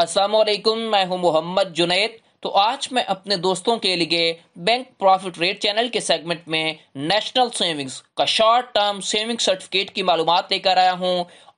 असलम मैं हूं मोहम्मद जुनैद तो आज मैं अपने दोस्तों के लिए बैंक प्रॉफिट रेट चैनल के सेगमेंट में नेशनल सेविंग्स का शॉर्ट टर्म सेविंग सर्टिफिकेट की मालूम लेकर आया हूं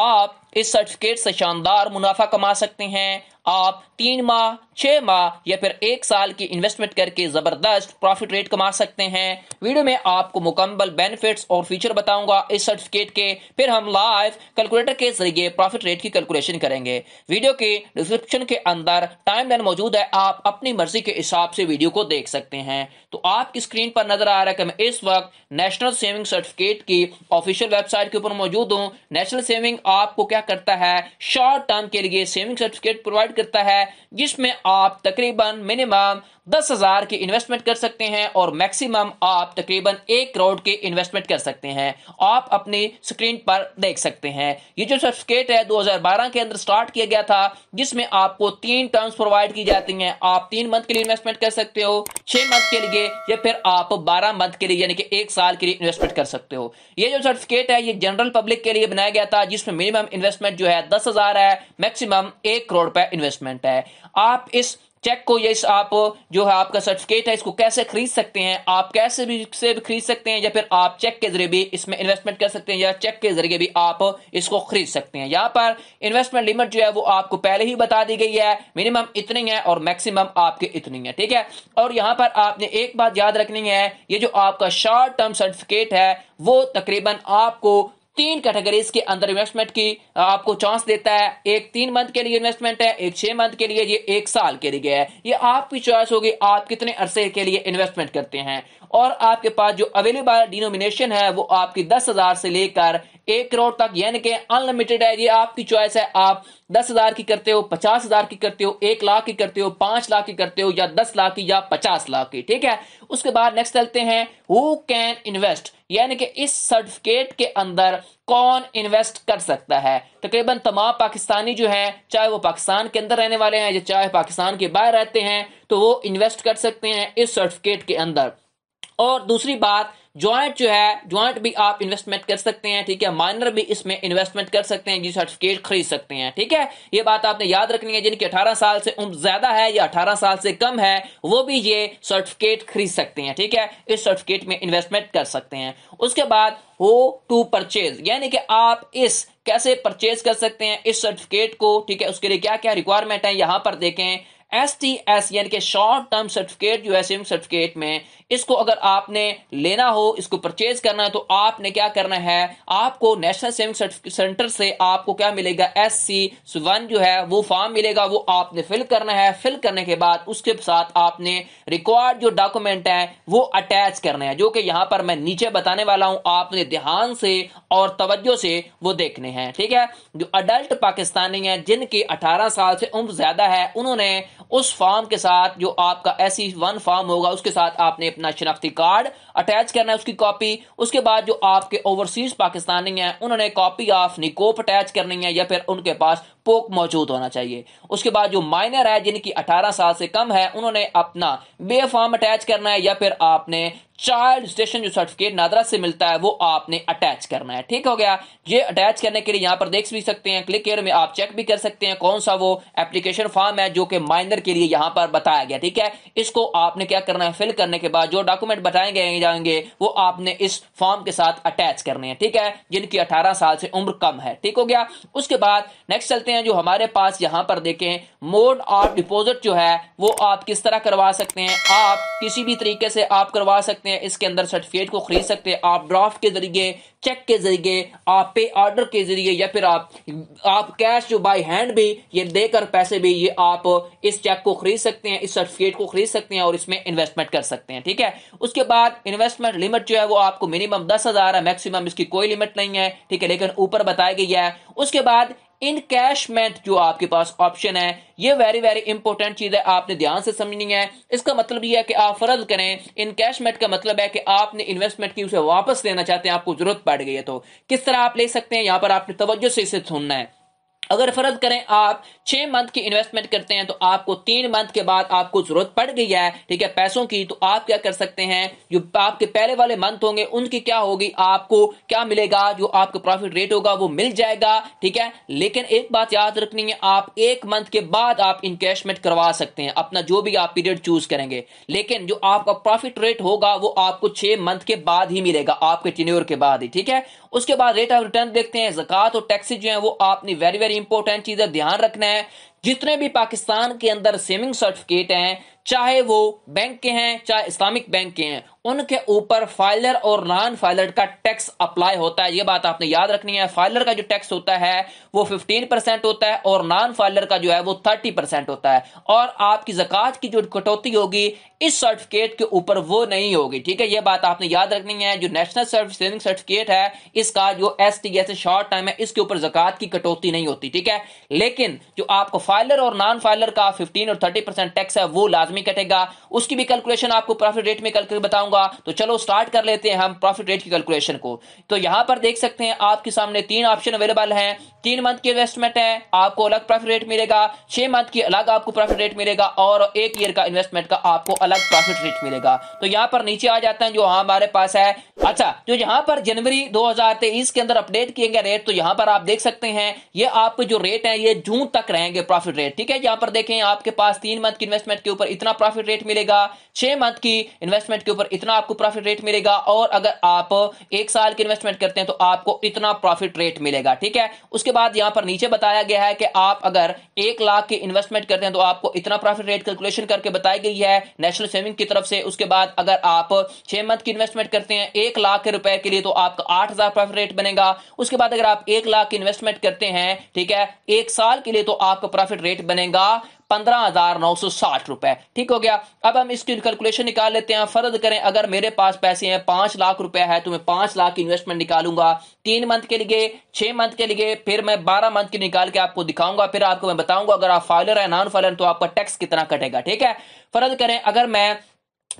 आप इस सर्टिफिकेट से शानदार मुनाफा कमा सकते हैं आप तीन माह छह माह या फिर एक साल की इन्वेस्टमेंट करके ज़बरदस्त प्रॉफिट रेट कमा सकते हैं वीडियो में आपको मुकम्मल बेनिफिट्स और फीचर बताऊंगा इस सर्टिफिकेट के फिर हम लाइव कैलकुलेटर के जरिए प्रॉफिट रेट की कैलकुलेशन करेंगे वीडियो के डिस्क्रिप्शन के अंदर टाइमलाइन मौजूद है आप अपनी मर्जी के हिसाब से वीडियो को देख सकते हैं तो आपकी स्क्रीन पर नजर आ रहा है कि मैं इस वक्त नेशनल सेविंग सर्टिफिकेट की ऑफिशियल वेबसाइट के ऊपर मौजूद हूँ नेशनल सेविंग आपको क्या करता है शॉर्ट टर्म के लिए सेविंग सर्टिफिकेट प्रोवाइड करता है जिसमें आप तकरीबन मिनिमम दस हज़ार के इन्वेस्टमेंट कर सकते हैं और मैक्सिमम आप तकरीबन एक करोड़ के इन्वेस्टमेंट कर सकते हैं आप अपनी स्क्रीन पर देख सकते हैं ये जो सर्टिफिकेट है 2012 के अंदर स्टार्ट किया गया था जिसमें आपको तीन टर्म्स प्रोवाइड की जाती हैं आप तीन मंथ के लिए इन्वेस्टमेंट कर सकते हो छह मंथ के लिए या फिर आप बारह मंथ के लिए यानी कि एक साल के लिए इन्वेस्टमेंट कर सकते हो ये जो सर्टिफिकेट है ये जनरल पब्लिक के लिए बनाया गया था जिसमें मिनिमम इन्वेस्टमेंट जो है दस है मैक्सिमम एक करोड़ रुपए इन्वेस्टमेंट है आप इस चेक को ये आप जो है आपका सर्टिफिकेट है इसको कैसे खरीद सकते हैं आप कैसे भी से भी खरीद सकते हैं या फिर आप चेक के जरिए भी इसमें इन्वेस्टमेंट कर सकते हैं या चेक के जरिए भी आप इसको खरीद सकते हैं यहाँ पर इन्वेस्टमेंट लिमिट जो है वो आपको पहले ही बता दी गई है मिनिमम इतनी है और मैक्सिमम आपके इतनी है ठीक है और यहाँ पर आपने एक बात याद रखनी है ये जो आपका शॉर्ट टर्म सर्टिफिकेट है वो तकरीबन आपको तीन कैटेगरीज के अंदर इन्वेस्टमेंट की आपको चांस देता है एक तीन मंथ के लिए इन्वेस्टमेंट है एक छह मंथ के लिए ये एक साल के लिए है ये आपकी चॉइस होगी आप कितने अरसे के लिए इन्वेस्टमेंट करते हैं और आपके पास जो अवेलेबल डिनोमिनेशन है वो आपकी दस हजार से लेकर एक करोड़ तक यानी कि अनलिमिटेड है ये आपकी चॉइस है आप दस हजार की करते हो पचास हजार की करते हो एक लाख की करते हो पांच लाख की करते हो या दस लाख की या पचास लाख की ठीक है उसके बाद नेक्स्ट चलते हैं हु कैन इन्वेस्ट यानी कि इस सर्टिफिकेट के अंदर कौन इन्वेस्ट कर सकता है तकरीबन तमाम पाकिस्तानी जो हैं चाहे वो पाकिस्तान के अंदर रहने वाले हैं या चाहे पाकिस्तान के बाहर रहते हैं तो वो इन्वेस्ट कर सकते हैं इस सर्टिफिकेट के अंदर और दूसरी बात ज्वाइंट जो है ज्वाइंट भी आप इन्वेस्टमेंट कर सकते हैं ठीक है माइनर भी इसमें इन्वेस्टमेंट कर सकते हैं जी सर्टिफिकेट खरीद सकते हैं ठीक है ये बात आपने याद रखनी है जिनकी अठारह साल से उम्र ज्यादा है या अठारह साल से कम है वो भी ये सर्टिफिकेट खरीद सकते हैं ठीक है इस सर्टिफिकेट में इन्वेस्टमेंट कर सकते हैं उसके बाद हो टू परचेज यानी कि आप इस कैसे परचेज कर सकते हैं इस सर्टिफिकेट को ठीक है उसके लिए क्या क्या रिक्वायरमेंट है यहां पर देखें एस टी एस यानी कि शॉर्ट टर्म सर्टिफिकेट जो है सर्टिफिकेट में इसको अगर आपने लेना हो इसको परचेज करना है तो आपने क्या करना है आपको नेशनल सेविंग सेंटर से आपको क्या मिलेगा एस सी वन जो है वो फॉर्म मिलेगा वो आपने फिल करना है फिल करने के बाद उसके साथ आपने रिक्वायर्ड जो डॉक्यूमेंट है वो अटैच करना है जो कि यहां पर मैं नीचे बताने वाला हूं आपने ध्यान से और तवज्जो से वो देखने हैं ठीक है जो अडल्ट पाकिस्तानी है जिनकी अठारह साल से उम्र ज्यादा है उन्होंने उस फॉर्म के साथ जो आपका एस वन फॉर्म होगा उसके साथ आपने अपना शिनाख्ती कार्ड अटैच करना है उसकी कॉपी उसके बाद जो आपके ओवरसीज पाकिस्तानी हैं उन्होंने कॉपी ऑफ निकोप अटैच करनी है या फिर उनके पास पोक मौजूद होना चाहिए उसके बाद जो माइनर है जिनकी 18 साल से कम है उन्होंने अपना बे फॉर्म अटैच करना है या फिर आपने चाइल्ड स्टेशन जो सर्टिफिकेट नादरा से मिलता है वो आपने अटैच करना है ठीक हो गया ये अटैच करने के लिए यहाँ पर देख भी सकते हैं क्लिक केयर में आप चेक भी कर सकते हैं कौन सा वो एप्लीकेशन फॉर्म है जो कि माइनर के लिए यहाँ पर बताया गया ठीक है इसको आपने क्या करना है फिल करने के बाद जो डॉक्यूमेंट बताए गए जाएंगे वो आपने इस फॉर्म के साथ अटैच करने हैं ठीक है जिनकी अठारह साल से उम्र कम है ठीक हो गया उसके बाद नेक्स्ट चलते हैं जो हमारे पास यहाँ पर देखें मोड ऑफ डिपोजिट जो है वो आप किस तरह करवा सकते हैं आप किसी भी तरीके से आप करवा सकते सकते हैं इसके अंदर सर्टिफिकेट को खरीद सकते हैं आप ड्राफ्ट के जरिए चेक के जरिए आप पे ऑर्डर के जरिए या फिर आप आप कैश जो बाय हैंड भी ये देकर पैसे भी ये आप इस चेक को खरीद सकते हैं इस सर्टिफिकेट को खरीद सकते हैं और इसमें इन्वेस्टमेंट कर सकते हैं ठीक है उसके बाद इन्वेस्टमेंट लिमिट जो है वो आपको मिनिमम दस हजार है मैक्सिमम इसकी कोई लिमिट नहीं है ठीक है लेकिन ऊपर बताया गया है उसके बाद इन कैश जो आपके पास ऑप्शन है ये वेरी वेरी इंपॉर्टेंट चीज है आपने ध्यान से समझनी है इसका मतलब ये है कि आप फर्ज करें इन कैश का मतलब है कि आपने इन्वेस्टमेंट की उसे वापस लेना चाहते हैं आपको जरूरत पड़ गई है तो किस तरह आप ले सकते हैं यहां पर आपने तवज्जो से इसे सुनना है अगर फर्ज करें आप छह मंथ की इन्वेस्टमेंट करते हैं तो आपको तीन मंथ के बाद आपको जरूरत पड़ गई है ठीक है पैसों की तो आप क्या कर सकते हैं जो आपके पहले वाले मंथ होंगे उनकी क्या होगी आपको क्या मिलेगा जो आपका प्रॉफिट रेट होगा वो मिल जाएगा ठीक है लेकिन एक बात याद रखनी है आप एक मंथ के बाद आप इन्वेस्टमेंट करवा सकते हैं अपना जो भी आप पीरियड चूज करेंगे लेकिन जो आपका प्रॉफिट रेट होगा वो आपको छह मंथ के बाद ही मिलेगा आपके टिन्योर के बाद ही ठीक है उसके बाद रेट ऑफ रिटर्न देखते हैं जकत और टैक्सी जो है वो आपने वेरी वेरी इंपॉर्टेंट चीजें ध्यान रखना है जितने भी पाकिस्तान के अंदर सेविंग सर्टिफिकेट हैं चाहे वो बैंक के हैं चाहे इस्लामिक बैंक के हैं उनके ऊपर फाइलर और नॉन फाइलर का टैक्स अप्लाई होता है ये बात आपने याद रखनी है फाइलर का जो टैक्स होता है वो 15 परसेंट होता है और नॉन फाइलर का जो है वो 30 परसेंट होता है और आपकी जकत की जो कटौती होगी इस सर्टिफिकेट के ऊपर वो नहीं होगी ठीक है ये बात आपने याद रखनी है जो नेशनल सर्विस सेविंग सर्टिफिकेट है इसका जो S T S short time है इसके ऊपर जक़ात की कटौती नहीं होती ठीक है लेकिन जो आपको फाइलर और नॉन फाइलर का फिफ्टीन और थर्टी टैक्स है वो लाजमी में कटेगा उसकी भी कैलकुलेशन आपको प्रॉफिट रेट में कल बताऊंगा तो चलो स्टार्ट कर लेते हैं हम प्रॉफिट रेट की कैलकुलेशन को तो यहां पर देख सकते हैं आपके सामने तीन ऑप्शन अवेलेबल है तीन मंथ की इन्वेस्टमेंट है आपको अलग प्रॉफिट रेट मिलेगा छह मंथ की अलग आपको प्रॉफिट रेट मिलेगा और एक ईयर का इन्वेस्टमेंट का आपको अलग प्रॉफिट रेट मिलेगा तो यहाँ पर नीचे आ जाते हैं जो हमारे पास है अच्छा जो यहाँ पर जनवरी दो के अंदर अपडेट किए गए रेट तो यहाँ पर आप देख सकते हैं ये आपके जो रेट है ये जून तक रहेंगे प्रॉफिट रेट ठीक है यहाँ पर देखें आपके पास तीन मंथ की इन्वेस्टमेंट के ऊपर इतना इतना प्रॉफिट रेट मिलेगा छह मंथ की इन्वेस्टमेंट के ऊपर इतना आपको प्रॉफिट रेट मिलेगा और अगर आप एक साल की इन्वेस्टमेंट करते हैं तो आपको इतना प्रॉफिट रेट मिलेगा ठीक है उसके बाद यहां पर नीचे बताया गया है कि आप अगर एक लाख की इन्वेस्टमेंट करते हैं तो आपको इतना प्रॉफिट रेट कैलकुलेशन करके बताई गई है नेशनल सेविंग की तरफ से उसके बाद अगर आप छह मंथ की इन्वेस्टमेंट करते हैं एक लाख के रुपए के लिए तो आपका आठ प्रॉफिट रेट बनेगा उसके बाद अगर आप एक लाख की इन्वेस्टमेंट करते हैं ठीक है एक साल के लिए तो आपका प्रॉफिट रेट बनेगा पंद्रह हजार नौ सौ साठ रुपए ठीक हो गया अब हम इसकी कैलकुलेशन निकाल लेते हैं फर्द करें अगर मेरे पास पैसे हैं पांच लाख रुपए है तो मैं पांच लाख इन्वेस्टमेंट निकालूंगा तीन मंथ के लिए छह मंथ के लिए फिर मैं बारह मंथ के निकाल के आपको दिखाऊंगा फिर आपको मैं बताऊंगा अगर आप फाइलर है नॉन फाइलर तो आपका टैक्स कितना कटेगा ठीक है फर्ज करें अगर मैं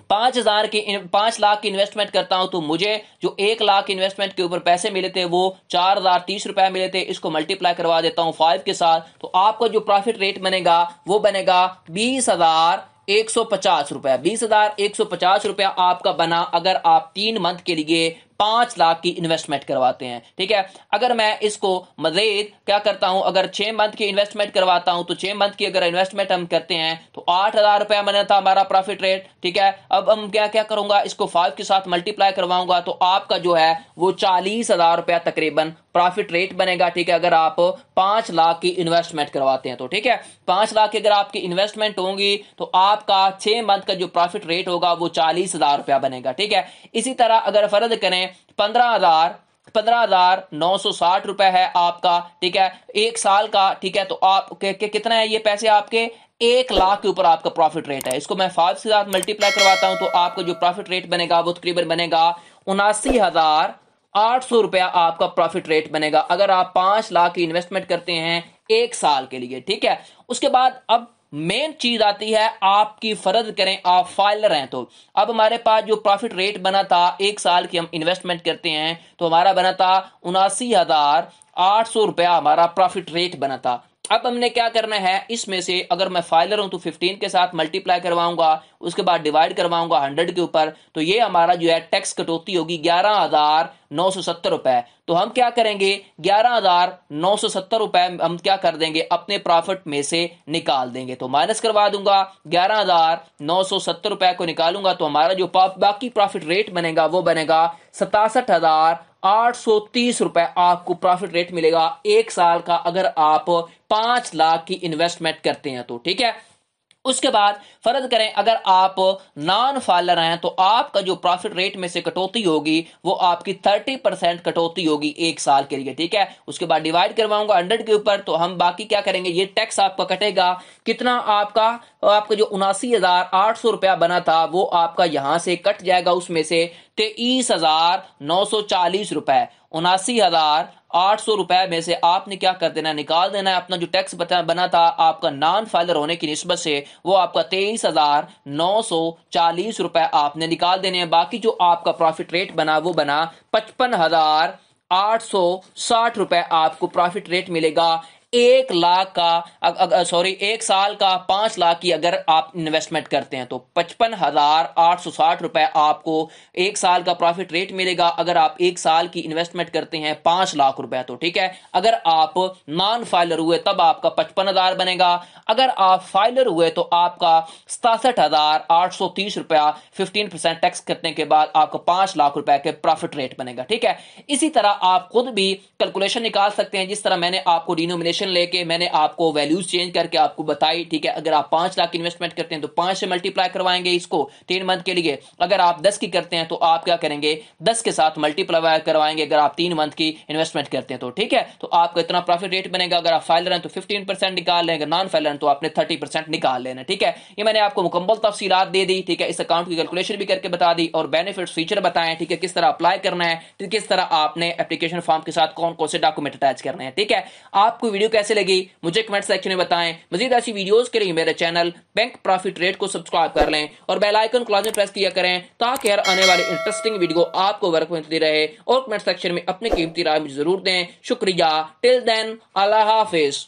पांच हजार की पांच लाख की इन्वेस्टमेंट करता हूं तो मुझे जो एक लाख इन्वेस्टमेंट के ऊपर पैसे मिले थे वो चार हजार तीस रुपए मिले थे इसको मल्टीप्लाई करवा देता हूं फाइव के साथ तो आपका जो प्रॉफिट रेट बनेगा वो बनेगा बीस हजार एक सौ पचास रुपया बीस हजार एक सौ पचास रुपया आपका बना अगर आप तीन मंथ के लिए पांच लाख की इन्वेस्टमेंट करवाते हैं ठीक है अगर मैं इसको मजेद क्या करता हूं अगर छह मंथ की इन्वेस्टमेंट करवाता हूं तो छह मंथ की अगर इन्वेस्टमेंट हम करते हैं तो आठ हजार रुपया मैंने था हमारा प्रॉफिट रेट ठीक है अब हम क्या क्या करूंगा इसको फाइव के साथ मल्टीप्लाई करवाऊंगा तो आपका जो है वो चालीस हजार रुपया तकरीबन प्रॉफिट रेट बनेगा ठीक है अगर आप पांच लाख की इन्वेस्टमेंट करवाते हैं तो ठीक है पांच लाख की अगर आपकी इन्वेस्टमेंट होंगी तो आपका छह मंथ का जो प्रॉफिट रेट होगा वो चालीस हजार रुपया बनेगा ठीक है इसी तरह अगर फर्ज करें पंद्रह हजार पंद्रह हजार नौ सौ साठ रुपए है आपका ठीक है एक साल का ठीक है तो आप के, के, कितना है ये पैसे आपके एक लाख के ऊपर आपका प्रॉफिट रेट है इसको मैं फाइव से साथ मल्टीप्लाई करवाता हूं तो आपका जो प्रॉफिट रेट बनेगा वो तकरीबन बनेगा उनासी हजार आठ सौ रुपया आपका प्रॉफिट रेट बनेगा अगर आप पांच लाख की इन्वेस्टमेंट करते हैं एक साल के लिए ठीक है उसके बाद अब मेन चीज आती है आपकी फर्ज करें आप फाइलर हैं तो अब हमारे पास जो प्रॉफिट रेट बना था एक साल की हम इन्वेस्टमेंट करते हैं तो हमारा बना था उनासी हजार आठ सौ रुपया हमारा प्रॉफिट रेट बना था अब हमने क्या करना है इसमें से अगर मैं फाइलर हूं तो 15 के साथ मल्टीप्लाई करवाऊंगा उसके बाद डिवाइड करवाऊंगा 100 के ऊपर तो ये हमारा जो है टैक्स कटौती होगी ग्यारह हजार नौ सौ सत्तर रुपए तो हम क्या करेंगे ग्यारह हजार नौ सौ सत्तर रुपए हम क्या कर देंगे अपने प्रॉफिट में से निकाल देंगे तो माइनस करवा दूंगा ग्यारह हजार नौ सौ सत्तर रुपए को निकालूंगा तो हमारा जो बाकी प्रॉफिट रेट बनेगा वो बनेगा सतासठ हजार आठ सौ तीस रुपए आपको प्रॉफिट रेट मिलेगा एक साल का अगर आप पांच लाख की इन्वेस्टमेंट करते हैं तो ठीक है उसके बाद फर्ज करें अगर आप नॉन फॉलर हैं तो आपका जो प्रॉफिट रेट में से कटौती होगी वो आपकी थर्टी परसेंट कटौती होगी एक साल के लिए ठीक है उसके बाद डिवाइड करवाऊंगा हंड्रेड के ऊपर तो हम बाकी क्या करेंगे ये टैक्स आपका कटेगा कितना आपका आपका जो उनासी हजार आठ सौ रुपया बना था वो आपका यहां से कट जाएगा उसमें से तेईस हजार नौ सौ चालीस रुपए उनासी हज़ार आठ सौ रुपए में से आपने क्या कर देना है निकाल देना है अपना जो टैक्स बना था आपका नॉन फाइलर होने की नस्बत से वो आपका तेईस हज़ार नौ सौ चालीस रुपए आपने निकाल देने हैं बाकी जो आपका प्रॉफिट रेट बना वो बना पचपन हज़ार आठ सौ साठ रुपए आपको प्रॉफिट रेट मिलेगा एक लाख का सॉरी एक साल का पांच लाख की अगर आप इन्वेस्टमेंट करते हैं तो पचपन हजार आठ सौ साठ रुपए आपको एक साल का प्रॉफिट रेट मिलेगा अगर आप एक साल की इन्वेस्टमेंट करते हैं पांच लाख रुपए तो ठीक है अगर आप नॉन फाइलर हुए तब आपका पचपन हजार बनेगा अगर आप फाइलर हुए तो आपका सतासठ हजार आठ सौ तीस रुपया फिफ्टीन परसेंट टैक्स करने के बाद आपका पांच लाख रुपए के प्रॉफिट रेट बनेगा ठीक है इसी तरह आप खुद भी कैलकुलेशन निकाल सकते हैं जिस तरह मैंने आपको डिनोमिनेशन कैलकुलेशन लेके मैंने आपको वैल्यूज चेंज करके आपको बताई ठीक है अगर आप पांच लाख इन्वेस्टमेंट करते हैं तो पांच से मल्टीप्लाई करवाएंगे इसको तीन मंथ के लिए अगर आप दस की करते हैं तो आप क्या करेंगे दस के साथ मल्टीप्लाई करवाएंगे अगर आप तीन मंथ की इन्वेस्टमेंट करते हैं तो ठीक है तो आपका इतना प्रॉफिट रेट बनेगा अगर आप फाइलर हैं तो फिफ्टीन निकाल लें अगर नॉन फाइलर हैं तो आपने थर्टी निकाल लेना ठीक है ये मैंने आपको मुकम्मल तफसीत दे दी ठीक है इस अकाउंट की कैलकुलेशन भी करके बता दी और बेनिफिट फीचर बताएं ठीक है किस तरह अप्लाई करना है तो किस तरह आपने एप्लीकेशन फॉर्म के साथ कौन कौन से डॉक्यूमेंट अटैच करने हैं ठीक है आपको वीडियो वीडियो कैसे लगी मुझे कमेंट सेक्शन में बताएं मजीद ऐसी वीडियोस के लिए मेरे चैनल बैंक प्रॉफिट रेट को सब्सक्राइब कर लें और बेलाइकन क्लॉज में प्रेस किया करें ताकि हर आने वाले इंटरेस्टिंग वीडियो आपको वर्क मिलती रहे और कमेंट सेक्शन में अपने कीमती राय मुझे जरूर दें शुक्रिया टिल देन अल्लाह हाफिज़